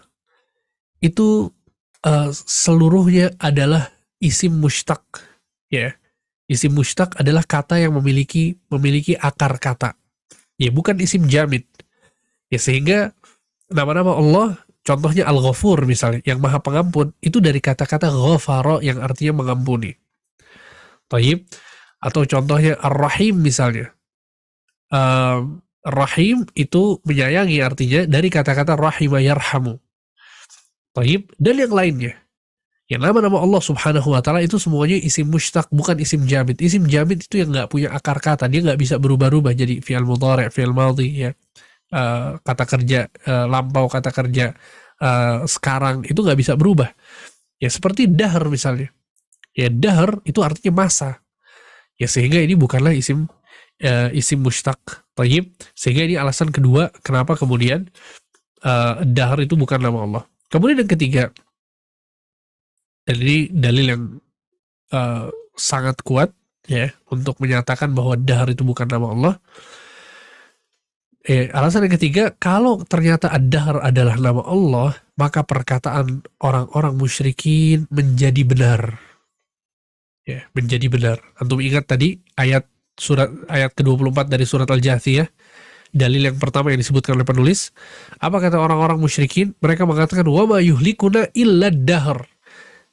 itu uh, seluruhnya adalah isim mushtaq ya isim mushtaq adalah kata yang memiliki memiliki akar kata ya bukan isim jamid ya sehingga nama-nama Allah contohnya al-ghafur misalnya yang maha pengampun itu dari kata-kata Ghafaro yang artinya mengampuni Taib. Atau contohnya rahim misalnya. Um, rahim itu menyayangi artinya dari kata-kata rahimah yarhamu. Taib dan yang lainnya. Yang nama-nama Allah subhanahu wa ta'ala itu semuanya isim mushtaq, bukan isim jamid. Isim jamid itu yang nggak punya akar kata, dia nggak bisa berubah-ubah jadi fi'al mudhari, fi'al maldi, ya. Uh, kata kerja uh, lampau kata kerja uh, sekarang itu nggak bisa berubah ya seperti dahar misalnya ya dahar itu artinya masa ya sehingga ini bukanlah isim uh, isim mustaq tayyib sehingga ini alasan kedua kenapa kemudian uh, eh, dahar itu bukan nama Allah kemudian yang ketiga dan ini dalil yang uh, sangat kuat ya untuk menyatakan bahwa dahar itu bukan nama Allah eh, alasan yang ketiga kalau ternyata ad adalah nama Allah maka perkataan orang-orang musyrikin menjadi benar ya menjadi benar. Antum ingat tadi ayat surat ayat ke-24 dari surat Al-Jathiyah dalil yang pertama yang disebutkan oleh penulis apa kata orang-orang musyrikin mereka mengatakan wa ma yuhlikuna illa dahr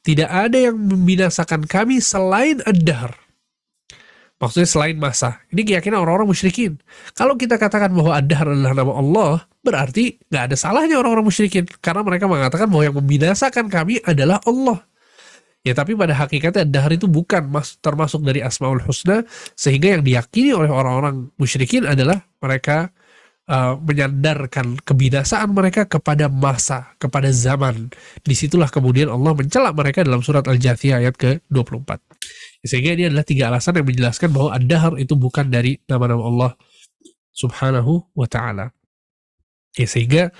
tidak ada yang membinasakan kami selain ad-dahr maksudnya selain masa ini keyakinan orang-orang musyrikin kalau kita katakan bahwa ad-dahr adalah nama Allah berarti nggak ada salahnya orang-orang musyrikin karena mereka mengatakan bahwa yang membinasakan kami adalah Allah Ya tapi pada hakikatnya dahar itu bukan termasuk dari asmaul husna sehingga yang diyakini oleh orang-orang musyrikin adalah mereka uh, menyandarkan kebinasaan mereka kepada masa, kepada zaman. Disitulah kemudian Allah mencela mereka dalam surat Al-Jathiyah ayat ke-24. Sehingga ini adalah tiga alasan yang menjelaskan bahwa dahar itu bukan dari nama-nama Allah subhanahu wa ta'ala. Ya, sehingga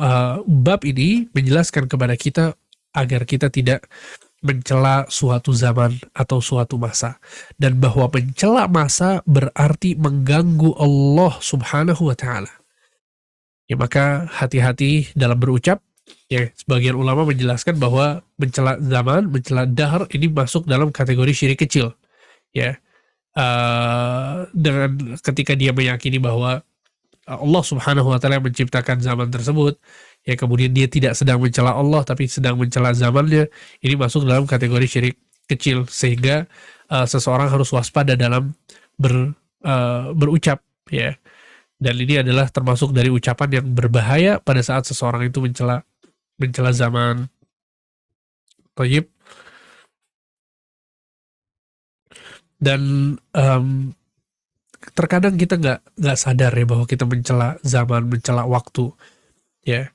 uh, bab ini menjelaskan kepada kita agar kita tidak mencela suatu zaman atau suatu masa dan bahwa mencela masa berarti mengganggu Allah Subhanahu wa taala. Ya maka hati-hati dalam berucap. Ya, sebagian ulama menjelaskan bahwa mencela zaman, mencela dahar ini masuk dalam kategori syirik kecil. Ya. Uh, dengan ketika dia meyakini bahwa Allah Subhanahu wa taala menciptakan zaman tersebut ya kemudian dia tidak sedang mencela Allah tapi sedang mencela zamannya ini masuk dalam kategori syirik kecil sehingga uh, seseorang harus waspada dalam ber uh, berucap ya dan ini adalah termasuk dari ucapan yang berbahaya pada saat seseorang itu mencela mencela zaman toyib dan um, terkadang kita nggak nggak sadar ya bahwa kita mencela zaman mencela waktu ya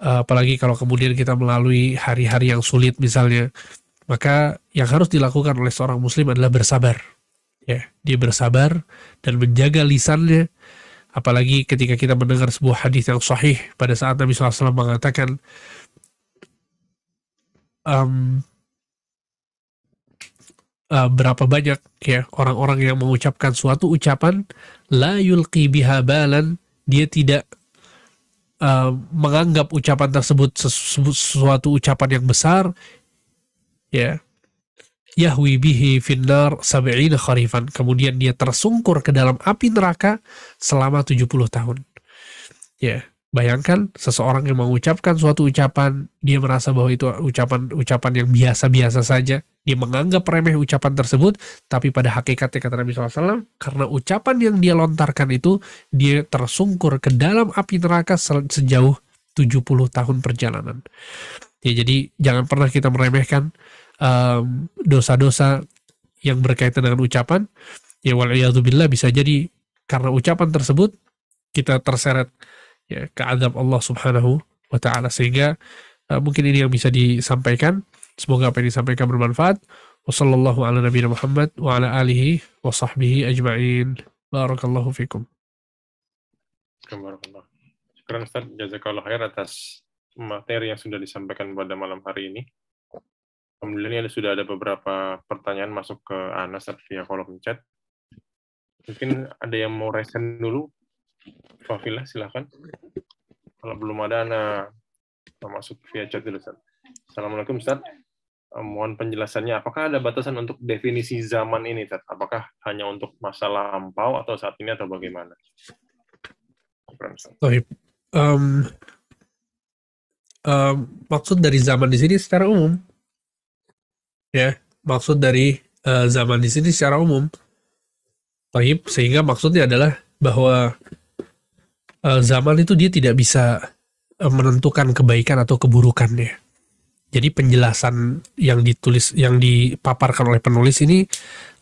eh, apalagi kalau kemudian kita melalui hari-hari yang sulit misalnya maka yang harus dilakukan oleh seorang muslim adalah bersabar ya dia bersabar dan menjaga lisannya apalagi ketika kita mendengar sebuah hadis yang sahih pada saat Nabi SAW mengatakan um, uh, berapa banyak ya orang-orang yang mengucapkan suatu ucapan la yulqi biha balan dia tidak uh, menganggap ucapan tersebut sesuatu ucapan yang besar ya Yahwi bihi finnar sabi'ina kharifan kemudian dia tersungkur ke dalam api neraka selama 70 tahun ya Bayangkan seseorang yang mengucapkan suatu ucapan, dia merasa bahwa itu ucapan-ucapan yang biasa-biasa saja. Dia menganggap remeh ucapan tersebut, tapi pada hakikatnya kata Nabi SAW, karena ucapan yang dia lontarkan itu, dia tersungkur ke dalam api neraka sejauh 70 tahun perjalanan. Ya, jadi jangan pernah kita meremehkan dosa-dosa um, yang berkaitan dengan ucapan. Ya, waliyahzubillah bisa jadi karena ucapan tersebut, kita terseret ya keazab Allah Subhanahu wa taala sehingga uh, mungkin ini yang bisa disampaikan semoga apa yang disampaikan bermanfaat wasallallahu ala nabiyina Muhammad wa ala alihi wa sahbihi ajma'in barakallahu fikum Ustaz jazakallahu khair atas materi yang sudah disampaikan pada malam hari ini. Alhamdulillah ini sudah ada beberapa pertanyaan masuk ke Anas via kolom chat. Mungkin ada yang mau resen dulu Fafila, silakan. Kalau belum ada, nah, masuk via chat dulu, Ustaz. Assalamualaikum, Ustaz. Eh, mohon penjelasannya, apakah ada batasan untuk definisi zaman ini, Ustaz? Apakah hanya untuk masa lampau atau saat ini atau bagaimana? Baik. Um, um, maksud dari zaman di sini secara umum, ya, maksud dari uh, zaman di sini secara umum. sehingga maksudnya adalah bahwa Eh, zaman itu dia tidak bisa eh, menentukan kebaikan atau keburukannya. Jadi penjelasan yang ditulis yang dipaparkan oleh penulis ini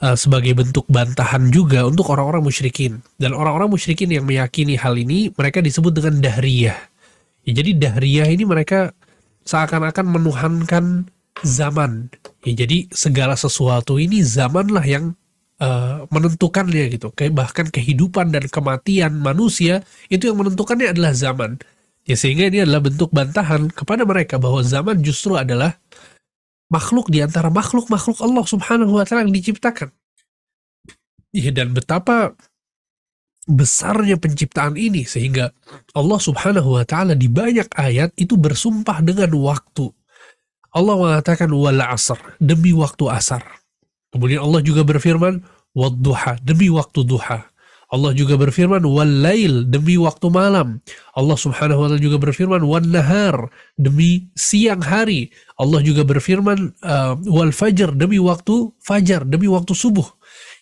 uh, sebagai bentuk bantahan juga untuk orang-orang musyrikin. Dan orang-orang musyrikin yang meyakini hal ini mereka disebut dengan dahriyah. Ya, jadi dahriyah ini mereka seakan-akan menuhankan zaman. Ya, jadi segala sesuatu ini zamanlah yang uh, eh, menentukannya gitu. Kayak bahkan kehidupan dan kematian manusia itu yang menentukannya adalah zaman. Ya sehingga ini adalah bentuk bantahan kepada mereka bahwa zaman justru adalah makhluk di antara makhluk-makhluk Allah Subhanahu wa taala yang diciptakan. Ya dan betapa besarnya penciptaan ini sehingga Allah Subhanahu wa taala di banyak ayat itu bersumpah dengan waktu. Allah mengatakan wala asr demi waktu asar. Kemudian Allah juga berfirman, "Wadduha," demi waktu duha. Allah juga berfirman, "Walail," demi waktu malam. Allah Subhanahu wa taala juga berfirman, "Wan demi siang hari. Allah juga berfirman, uh, demi waktu fajar, demi waktu subuh.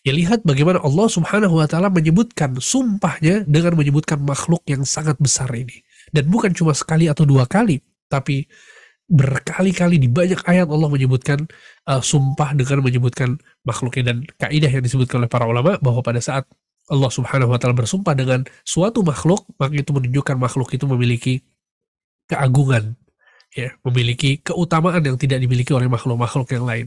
Ya lihat bagaimana Allah Subhanahu wa taala menyebutkan sumpahnya dengan menyebutkan makhluk yang sangat besar ini. Dan bukan cuma sekali atau dua kali, tapi berkali-kali di banyak ayat Allah menyebutkan uh, sumpah dengan menyebutkan makhluknya dan kaidah yang disebutkan oleh para ulama bahwa pada saat Allah Subhanahu wa taala bersumpah dengan suatu makhluk maka itu menunjukkan makhluk itu memiliki keagungan ya memiliki keutamaan yang tidak dimiliki oleh makhluk-makhluk yang lain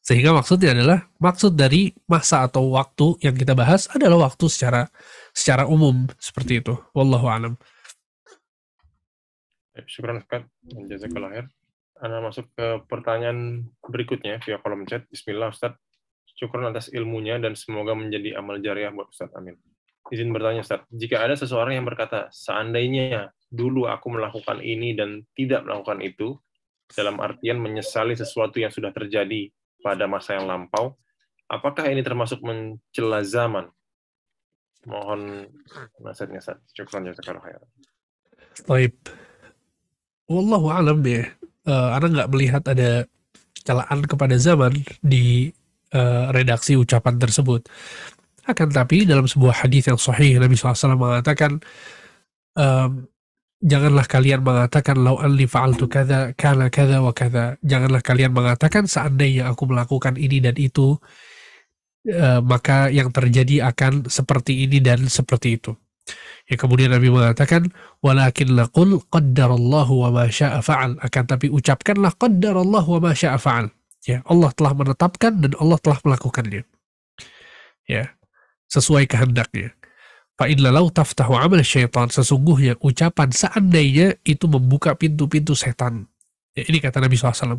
sehingga maksudnya adalah maksud dari masa atau waktu yang kita bahas adalah waktu secara secara umum seperti itu wallahu alam Eh, Syukran dan jazakallah khair. Anda masuk ke pertanyaan berikutnya via kolom chat. Bismillah Ustaz, Syukur atas ilmunya dan semoga menjadi amal jariah buat Ustaz. Amin. Izin bertanya Ustaz, jika ada seseorang yang berkata, seandainya dulu aku melakukan ini dan tidak melakukan itu, dalam artian menyesali sesuatu yang sudah terjadi pada masa yang lampau, apakah ini termasuk mencela zaman? Mohon nasihatnya Ustaz. Syukran jazakallah khair. Baik wallahu alam ya. Uh, Anda nggak melihat ada celaan kepada zaman di uh, redaksi ucapan tersebut. Akan tapi dalam sebuah hadis yang sahih Nabi SAW mengatakan um, janganlah kalian mengatakan lau anli fa'altu kada kana kada wa kada. Janganlah kalian mengatakan seandainya aku melakukan ini dan itu uh, maka yang terjadi akan seperti ini dan seperti itu. Ya kemudian Nabi mengatakan walakin laqul qaddarallahu wa ma syaa fa'al akan tapi ucapkanlah qaddarallahu wa ma syaa fa'al. Ya, Allah telah menetapkan dan Allah telah melakukannya. Ya. Sesuai kehendaknya. Fa law taftahu amal syaitan sesungguhnya ucapan seandainya itu membuka pintu-pintu setan. Ya, ini kata Nabi SAW.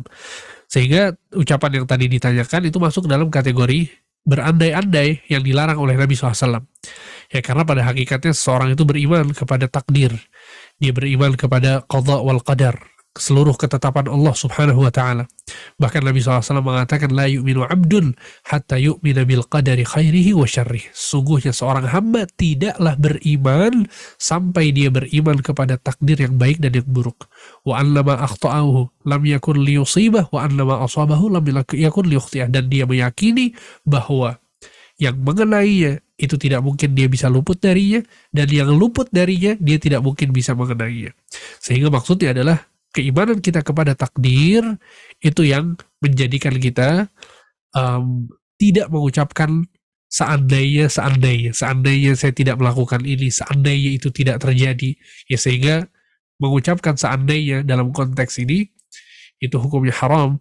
Sehingga ucapan yang tadi ditanyakan itu masuk dalam kategori berandai-andai yang dilarang oleh Nabi SAW. Ya karena pada hakikatnya seorang itu beriman kepada takdir. Dia beriman kepada qadha wal qadar. Seluruh ketetapan Allah subhanahu wa ta'ala. Bahkan Nabi SAW mengatakan, La yu'minu abdun hatta yu'mina bil qadari khairihi wa syarrih. Sungguhnya seorang hamba tidaklah beriman sampai dia beriman kepada takdir yang baik dan yang buruk. Wa annama akhta'ahu lam yakun liyusibah wa annama asabahu lam yakun liyukhti'ah. Dan dia meyakini bahwa yang mengenainya itu tidak mungkin dia bisa luput darinya dan yang luput darinya dia tidak mungkin bisa mengenainya. Sehingga maksudnya adalah keimanan kita kepada takdir itu yang menjadikan kita um, tidak mengucapkan seandainya seandainya seandainya saya tidak melakukan ini seandainya itu tidak terjadi ya sehingga mengucapkan seandainya dalam konteks ini itu hukumnya haram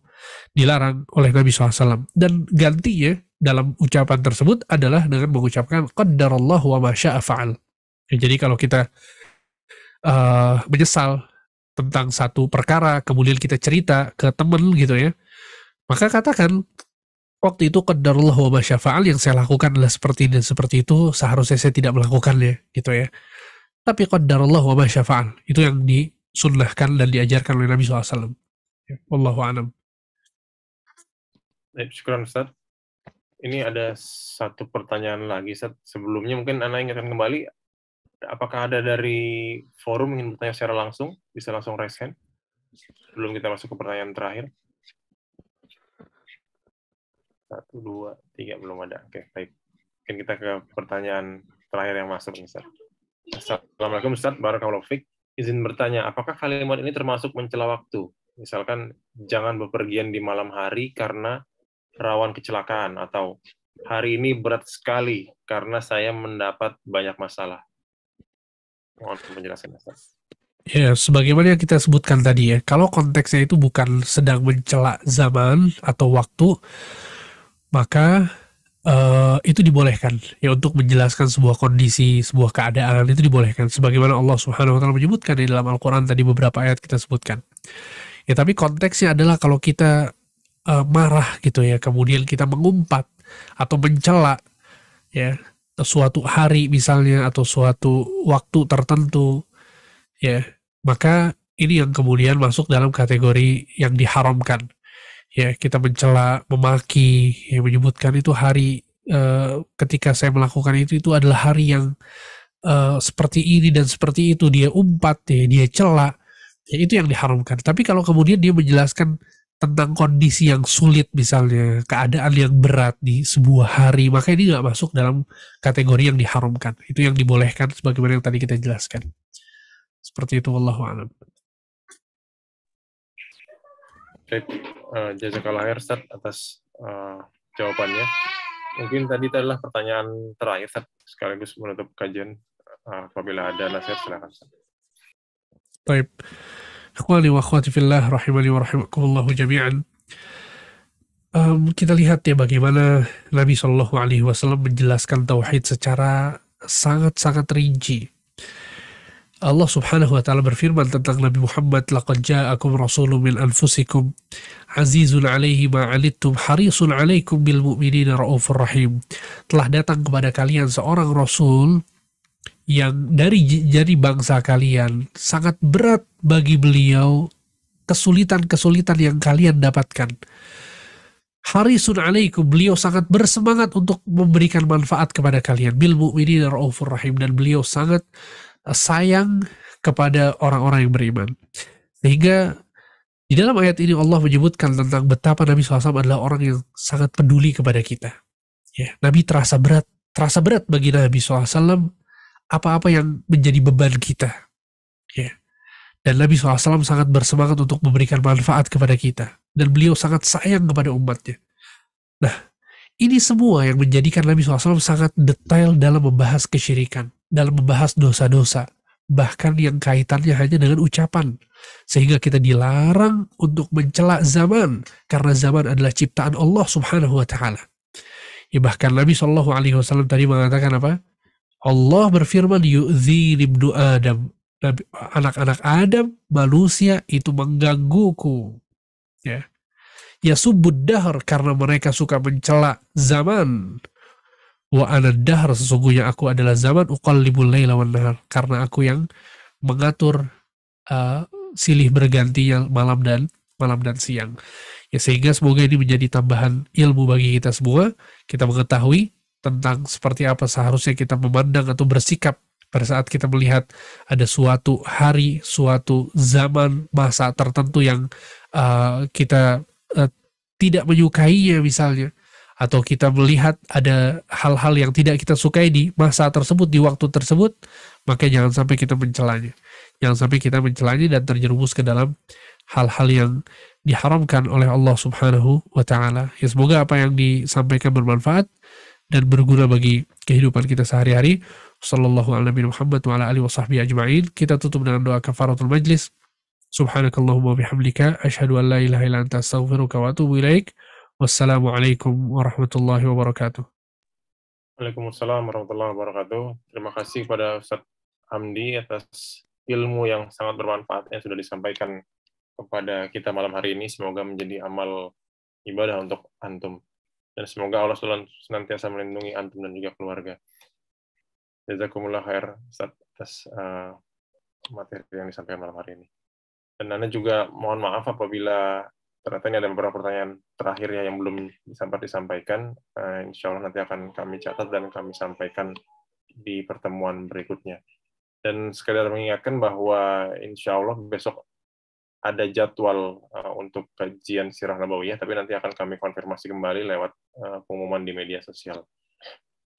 dilarang oleh Nabi SAW. Dan gantinya dalam ucapan tersebut adalah dengan mengucapkan qaddarallahu wa masya'afa'al. Ya, jadi kalau kita uh, menyesal tentang satu perkara, kemudian kita cerita ke teman gitu ya, maka katakan waktu itu qadarullah wa masyafa'al yang saya lakukan adalah seperti dan seperti itu seharusnya saya tidak melakukannya gitu ya tapi qadarullah wa masyafa'al itu yang disunnahkan dan diajarkan oleh Nabi SAW ya, alam Baik, eh, syukur Ustaz. Ini ada satu pertanyaan lagi, Ustaz. Sebelumnya mungkin Anda ingatkan kembali, apakah ada dari forum ingin bertanya secara langsung? Bisa langsung raise hand. Sebelum kita masuk ke pertanyaan terakhir. Satu, dua, tiga, belum ada. Oke, baik. Mungkin kita ke pertanyaan terakhir yang masuk, Ustaz. Assalamualaikum, Ustaz. Barakallahu Fik. Izin bertanya, apakah kalimat ini termasuk mencela waktu? Misalkan, jangan bepergian di malam hari karena rawan kecelakaan atau hari ini berat sekali karena saya mendapat banyak masalah. Mohon penjelasan Ustaz. Ya, sebagaimana yang kita sebutkan tadi ya, kalau konteksnya itu bukan sedang mencela zaman atau waktu, maka uh, itu dibolehkan ya untuk menjelaskan sebuah kondisi, sebuah keadaan itu dibolehkan. Sebagaimana Allah Subhanahu Wa Taala menyebutkan di dalam Al-Quran tadi beberapa ayat kita sebutkan. Ya, tapi konteksnya adalah kalau kita uh, marah gitu ya kemudian kita mengumpat atau mencela ya suatu hari misalnya atau suatu waktu tertentu ya maka ini yang kemudian masuk dalam kategori yang diharamkan ya kita mencela memaki ya menyebutkan itu hari uh, ketika saya melakukan itu itu adalah hari yang uh, seperti ini dan seperti itu dia umpat ya dia celak ya itu yang diharamkan tapi kalau kemudian dia menjelaskan tentang kondisi yang sulit misalnya keadaan yang berat di sebuah hari maka ini nggak masuk dalam kategori yang diharamkan itu yang dibolehkan sebagaimana yang tadi kita jelaskan seperti itu Allah alam. Baik, uh, eh, jazakallah khair Ustaz atas uh, jawabannya. Mungkin tadi adalah pertanyaan terakhir Ustaz sekaligus menutup kajian. Uh, apabila ada nasihat silakan Ustaz. Baik. Ikhwani wa akhwati fillah rahimani wa rahimakumullahu jami'an. Um, kita lihat ya bagaimana Nabi Shallallahu Alaihi Wasallam menjelaskan tauhid secara sangat-sangat rinci. Allah Subhanahu wa taala berfirman tentang Nabi Muhammad laqad ja'akum rasulun min anfusikum azizun 'alaihi ma 'anittum harisun 'alaikum bil mu'minina raufur rahim. Telah datang kepada kalian seorang rasul yang dari jari bangsa kalian sangat berat bagi beliau kesulitan-kesulitan yang kalian dapatkan. sun alaikum, beliau sangat bersemangat untuk memberikan manfaat kepada kalian. Bil mu'minin raufur rahim dan beliau sangat eh, sayang kepada orang-orang yang beriman. Sehingga di dalam ayat ini Allah menyebutkan tentang betapa Nabi SAW adalah orang yang sangat peduli kepada kita. Ya, Nabi terasa berat, terasa berat bagi Nabi SAW apa-apa yang menjadi beban kita. Ya. Dan Nabi SAW sangat bersemangat untuk memberikan manfaat kepada kita. Dan beliau sangat sayang kepada umatnya. Nah, ini semua yang menjadikan Nabi SAW sangat detail dalam membahas kesyirikan. Dalam membahas dosa-dosa. Bahkan yang kaitannya hanya dengan ucapan. Sehingga kita dilarang untuk mencela zaman. Karena zaman adalah ciptaan Allah subhanahu wa ta'ala. Ya, bahkan Nabi Shallallahu Alaihi Wasallam tadi mengatakan apa? Allah berfirman yu'zi libnu Adam anak-anak Adam manusia itu menggangguku ya ya subud dahar karena mereka suka mencela zaman wa ana dahar sesungguhnya aku adalah zaman uqallibul layla wan nahar karena aku yang mengatur uh, silih bergantinya malam dan malam dan siang ya sehingga semoga ini menjadi tambahan ilmu bagi kita semua kita mengetahui tentang seperti apa seharusnya kita memandang atau bersikap pada saat kita melihat ada suatu hari, suatu zaman, masa tertentu yang uh, kita uh, tidak menyukainya misalnya, atau kita melihat ada hal-hal yang tidak kita sukai di masa tersebut, di waktu tersebut, maka jangan sampai kita mencelanya. Jangan sampai kita mencelanya dan terjerumus ke dalam hal-hal yang diharamkan oleh Allah Subhanahu wa taala. Ya semoga apa yang disampaikan bermanfaat dan berguna bagi kehidupan kita sehari-hari. Sallallahu alaihi Muhammad wa ala alihi wa sahbihi ajma'in. Kita tutup dengan doa kafaratul majlis. Subhanakallahumma bihamdika. Ashadu an la ilaha ila anta astaghfiruka wa atubu ilaik. Wassalamualaikum warahmatullahi wabarakatuh. Waalaikumsalam warahmatullahi wabarakatuh. Terima kasih kepada Ustaz Hamdi atas ilmu yang sangat bermanfaat yang sudah disampaikan kepada kita malam hari ini. Semoga menjadi amal ibadah untuk antum. Dan semoga Allah SWT senantiasa melindungi antum dan juga keluarga. Jazakumullah khair atas uh, materi yang disampaikan malam hari ini. Dan Nana juga mohon maaf apabila ternyata ini ada beberapa pertanyaan terakhir ya yang belum sempat disampaikan. Uh, insya Allah nanti akan kami catat dan kami sampaikan di pertemuan berikutnya. Dan sekedar mengingatkan bahwa insya Allah besok ada jadwal eh, untuk kajian sirah nabawiyah, tapi nanti akan kami konfirmasi kembali lewat eh, pengumuman di media sosial.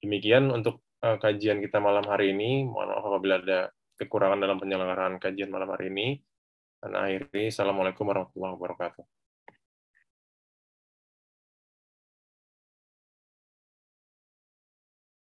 Demikian untuk eh, kajian kita malam hari ini. Mohon maaf apabila ada kekurangan dalam penyelenggaraan kajian malam hari ini. Dan akhirnya, Assalamualaikum warahmatullahi wabarakatuh.